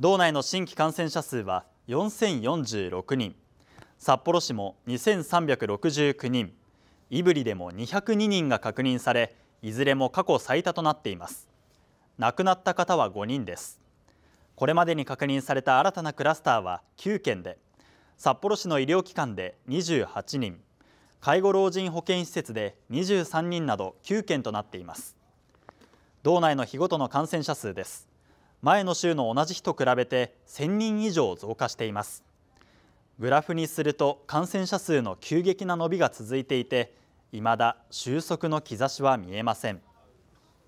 道内の新規感染者数は4046人札幌市も2369人胆振でも202人が確認されいずれも過去最多となっています亡くなった方は5人ですこれまでに確認された新たなクラスターは9件で札幌市の医療機関で28人介護老人保健施設で23人など9件となっています道内の日ごとの感染者数です前の週の同じ日と比べて1000人以上増加していますグラフにすると感染者数の急激な伸びが続いていていまだ収束の兆しは見えません